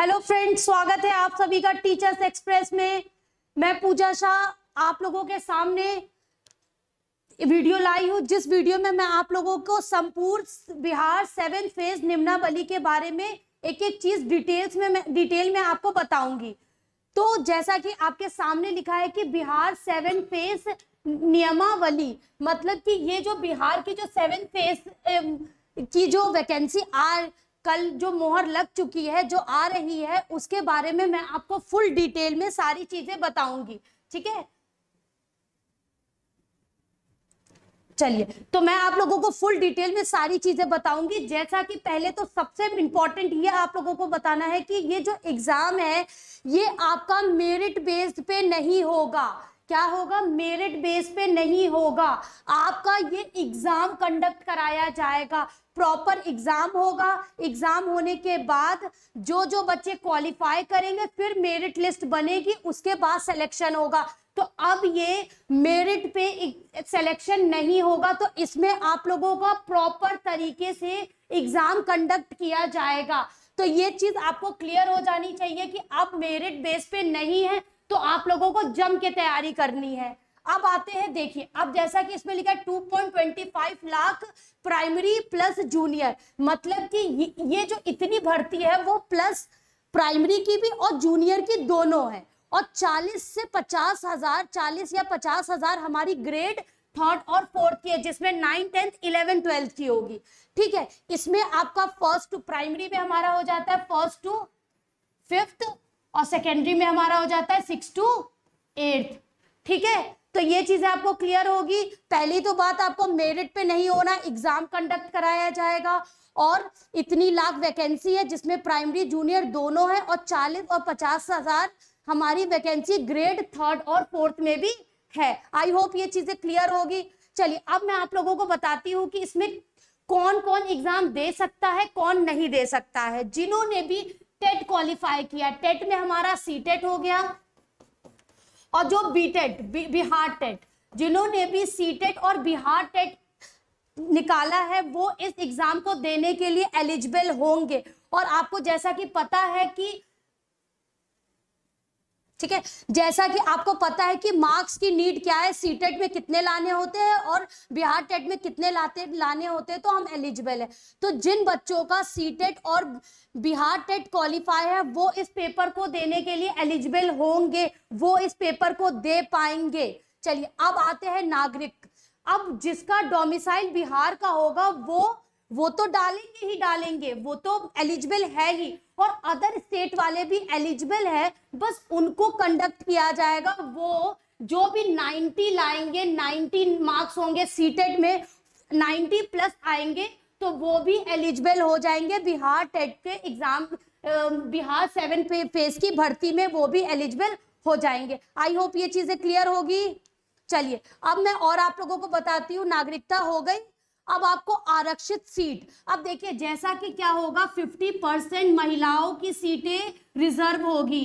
hello friends स्वागत है आप सभी का टीचर्स एक्सप्रेस में मैं पूजा शाह आप लोगों के सामने वीडियो लाई हूँ जिस वीडियो में मैं आप लोगों को संपूर्ण बिहार सेवन फेज निम्नावली के बारे में एक एक चीज डिटेल्स में मैं डिटेल में आपको बताऊंगी तो जैसा कि आपके सामने लिखा है कि बिहार सेवन फेज नियमावली मतलब कि ये जो बिहार की जो सेवन फेज की जो वैकेंसी आ कल जो मोहर लग चुकी है जो आ रही है उसके बारे में मैं आपको फुल डिटेल में सारी चीजें बताऊंगी ठीक है चलिए तो मैं आप लोगों को फुल डिटेल में सारी चीजें बताऊंगी जैसा कि पहले तो सबसे इंपॉर्टेंट ये आप लोगों को बताना है कि ये जो एग्जाम है ये आपका मेरिट बेस्ड पे नहीं होगा क्या होगा मेरिट बेस पे नहीं होगा आपका ये एग्ज़ाम कंडक्ट कराया जाएगा प्रॉपर एग्ज़ाम होगा एग्ज़ाम होने के बाद जो जो बच्चे क्वालिफाई करेंगे फिर मेरिट लिस्ट बनेगी उसके बाद सिलेक्शन होगा तो अब ये मेरिट पे सिलेक्शन नहीं होगा तो इसमें आप लोगों का प्रॉपर तरीके से एग्ज़ाम कंडक्ट किया जाएगा तो ये चीज़ आपको क्लियर हो जानी चाहिए कि आप मेरिट बेस पे नहीं है तो आप लोगों को जम के तैयारी करनी है अब आते हैं देखिए अब जैसा कि इसमें लिखा है 2.25 लाख प्राइमरी प्लस जूनियर मतलब कि ये जो इतनी भर्ती है वो प्लस प्राइमरी की भी और जूनियर की दोनों है और 40 से पचास हजार चालीस या पचास हजार हमारी ग्रेड थर्ड और फोर्थ की है जिसमें नाइन टेंथ इलेवन ट्वेल्थ की होगी ठीक है इसमें आपका फर्स्ट टू प्राइमरी में हमारा हो जाता है फर्स्ट टू फिफ्थ और सेकेंडरी में हमारा हो जाता है सिक्स टू एट ठीक है तो ये चीजें आपको क्लियर होगी पहली तो बात आपको मेरिट पे नहीं होना एग्जाम कंडक्ट कराया जाएगा और इतनी लाख वैकेंसी है जिसमें प्राइमरी जूनियर दोनों है और चालीस और पचास हजार हमारी वैकेंसी ग्रेड थर्ड और फोर्थ में भी है आई होप ये चीजें क्लियर होगी चलिए अब मैं आप लोगों को बताती हूँ कि इसमें कौन कौन एग्जाम दे सकता है कौन नहीं दे सकता है जिन्होंने भी टेट क्वालिफाई किया टेट में हमारा सी टेट हो गया और जो बी टेट बिहार टेट जिन्होंने भी सी टेट और बिहार टेट निकाला है वो इस एग्जाम को देने के लिए एलिजिबल होंगे और आपको जैसा कि पता है कि ठीक है जैसा कि आपको पता है कि मार्क्स की नीड क्या है सी टेट e में कितने लाने होते हैं और बिहार टेट e में कितने लाते लाने होते हैं तो हम एलिजिबल है तो जिन बच्चों का सी टेट e और बिहार टेट क्वालिफाई है वो इस पेपर को देने के लिए एलिजिबल होंगे वो इस पेपर को दे पाएंगे चलिए अब आते हैं नागरिक अब जिसका डोमिसाइल बिहार का होगा वो वो तो डालेंगे ही डालेंगे वो तो एलिजिबल है ही और अदर स्टेट वाले भी एलिजिबल है बस उनको कंडक्ट किया जाएगा वो जो भी 90 लाएंगे 90 मार्क्स होंगे सीटेड में 90 प्लस आएंगे तो वो भी एलिजिबल हो जाएंगे बिहार टेट के एग्जाम बिहार सेवन पे फेज की भर्ती में वो भी एलिजिबल हो जाएंगे आई होप ये चीज़ें क्लियर होगी चलिए अब मैं और आप लोगों को बताती हूँ नागरिकता हो गई अब आपको आरक्षित सीट अब देखिए जैसा कि क्या होगा 50 परसेंट महिलाओं की सीटें रिजर्व होगी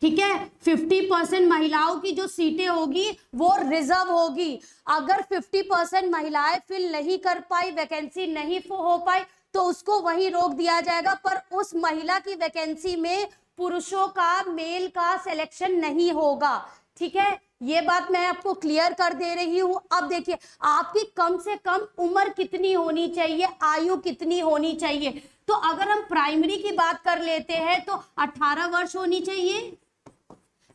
ठीक है 50 परसेंट महिलाओं की जो सीटें होगी वो रिजर्व होगी अगर 50 परसेंट महिलाएं फिल नहीं कर पाई वैकेंसी नहीं हो पाई तो उसको वही रोक दिया जाएगा पर उस महिला की वैकेंसी में पुरुषों का मेल का सिलेक्शन नहीं होगा ठीक है ये बात मैं आपको क्लियर कर दे रही हूँ अब देखिए आपकी कम से कम उम्र कितनी होनी चाहिए आयु कितनी होनी चाहिए तो अगर हम प्राइमरी की बात कर लेते हैं तो 18 वर्ष होनी चाहिए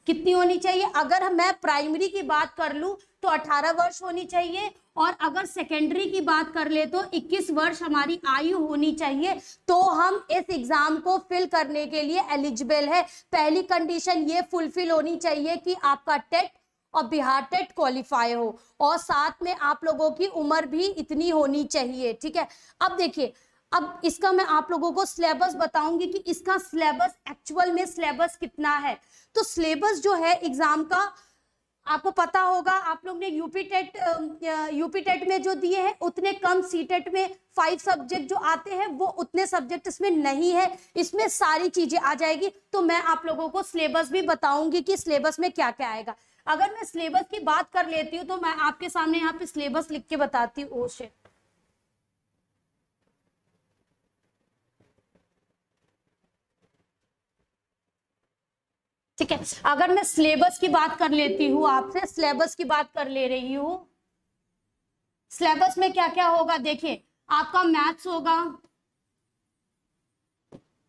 कितनी होनी चाहिए अगर मैं प्राइमरी की बात कर लूँ तो 18 वर्ष होनी चाहिए और अगर सेकेंडरी की बात कर ले तो 21 वर्ष हमारी आयु होनी चाहिए तो हम इस एग्जाम को फिल करने के लिए एलिजिबल है पहली कंडीशन ये फुलफिल होनी चाहिए कि आपका टेट और बिहार टेट क्वालिफाई हो और साथ में आप लोगों की उम्र भी इतनी होनी चाहिए ठीक है अब देखिए अब इसका मैं आप लोगों को सिलेबस बताऊंगी कि इसका सिलेबस एक्चुअल में सिलेबस कितना है तो सिलेबस जो है एग्जाम का आपको पता होगा आप लोग ने यूपी टेट यूपी टेट में जो दिए हैं उतने कम सी टेट में फाइव सब्जेक्ट जो आते हैं वो उतने सब्जेक्ट इसमें नहीं है इसमें सारी चीजें आ जाएगी तो मैं आप लोगों को सिलेबस भी बताऊंगी कि सिलेबस में क्या क्या आएगा अगर मैं सिलेबस की बात कर लेती हूँ तो मैं आपके सामने यहाँ पे सिलेबस लिख के बताती हूँ ओशे ठीक है अगर मैं सिलेबस की बात कर लेती हूँ आपसे सिलेबस की बात कर ले रही हूँ सिलेबस में क्या क्या होगा देखिए आपका मैथ्स होगा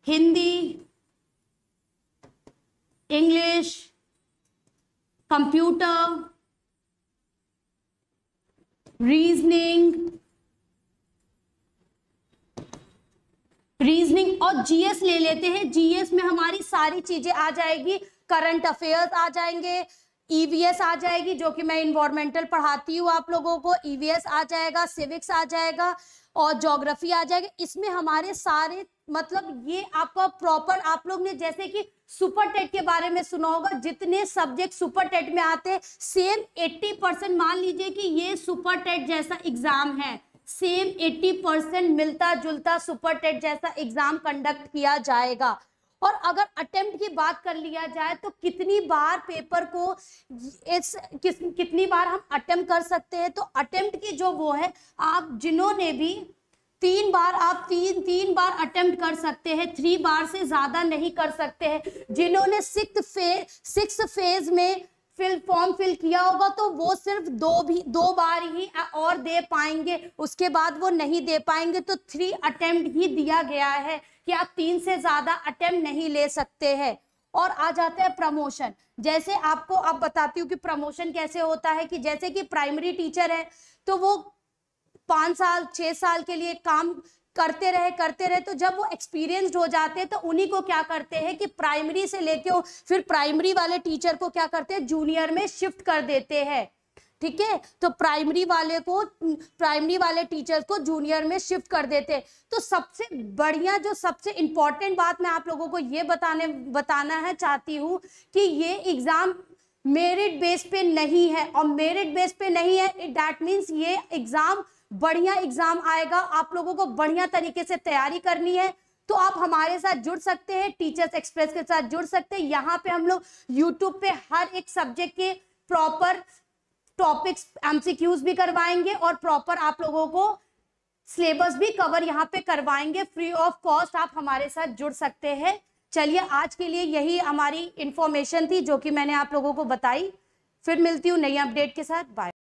Hindi English computer reasoning reasoning और जीएस ले लेते हैं जीएस में हमारी सारी चीजें आ जाएगी करंट अफेयर्स आ जाएंगे ईवीएस e आ जाएगी जो कि मैं इन्वायरमेंटल पढ़ाती हूँ आप लोगों को ईवीएस e आ जाएगा सिविक्स आ जाएगा और जोग्राफी आ जाएगा इसमें हमारे सारे मतलब ये आपका प्रॉपर आप लोग ने जैसे कि सुपर टेट के बारे में सुना होगा जितने सब्जेक्ट सुपर टेट में आते हैं सेम 80 परसेंट मान लीजिए कि ये सुपर टेट जैसा एग्जाम है सेम 80 परसेंट मिलता जुलता सुपर टेट जैसा एग्जाम कंडक्ट किया जाएगा और अगर अटेम्प्ट की बात कर लिया जाए तो कितनी बार पेपर को इस किस कितनी बार हम अटेम्प्ट कर सकते हैं तो अटेम्प्ट की जो वो है आप जिन्होंने भी तीन बार आप तीन तीन बार अटेम्प्ट कर सकते हैं थ्री बार से ज़्यादा नहीं कर सकते हैं जिन्होंने सिक्स फेज में फिल फॉर्म फिल किया होगा तो वो सिर्फ दो भी दो बार ही और दे पाएंगे उसके बाद वो नहीं दे पाएंगे तो थ्री अटेम्प्ट ही दिया गया है कि आप तीन से ज़्यादा अटेम्प्ट नहीं ले सकते हैं और आ जाता है प्रमोशन जैसे आपको अब आप बताती हूँ कि प्रमोशन कैसे होता है कि जैसे कि प्राइमरी टीचर है तो वो पाँच साल छः साल के लिए काम करते रहे करते रहे तो जब वो एक्सपीरियंस्ड हो जाते हैं तो उन्हीं को क्या करते हैं कि प्राइमरी से लेके फिर प्राइमरी वाले टीचर को क्या करते हैं जूनियर में शिफ्ट कर देते हैं ठीक है तो प्राइमरी वाले को प्राइमरी वाले टीचर्स को जूनियर में शिफ्ट कर देते तो सबसे बढ़िया जो सबसे इंपॉर्टेंट बात मैं आप लोगों को ये बताने बताना है चाहती हूँ कि ये एग्ज़ाम मेरिट बेस पे नहीं है और मेरिट बेस पे नहीं है डैट मीन्स ये एग्ज़ाम बढ़िया एग्जाम आएगा आप लोगों को बढ़िया तरीके से तैयारी करनी है तो आप हमारे साथ जुड़ सकते हैं टीचर्स एक्सप्रेस के साथ जुड़ सकते हैं यहाँ पे हम लोग यूट्यूब पे हर एक सब्जेक्ट के प्रॉपर टॉपिक्स एमसीक्यूज भी करवाएंगे और प्रॉपर आप लोगों को सिलेबस भी कवर यहाँ पे करवाएंगे फ्री ऑफ कॉस्ट आप हमारे साथ जुड़ सकते हैं चलिए आज के लिए यही हमारी इंफॉर्मेशन थी जो कि मैंने आप लोगों को बताई फिर मिलती हूँ नई अपडेट के साथ बाय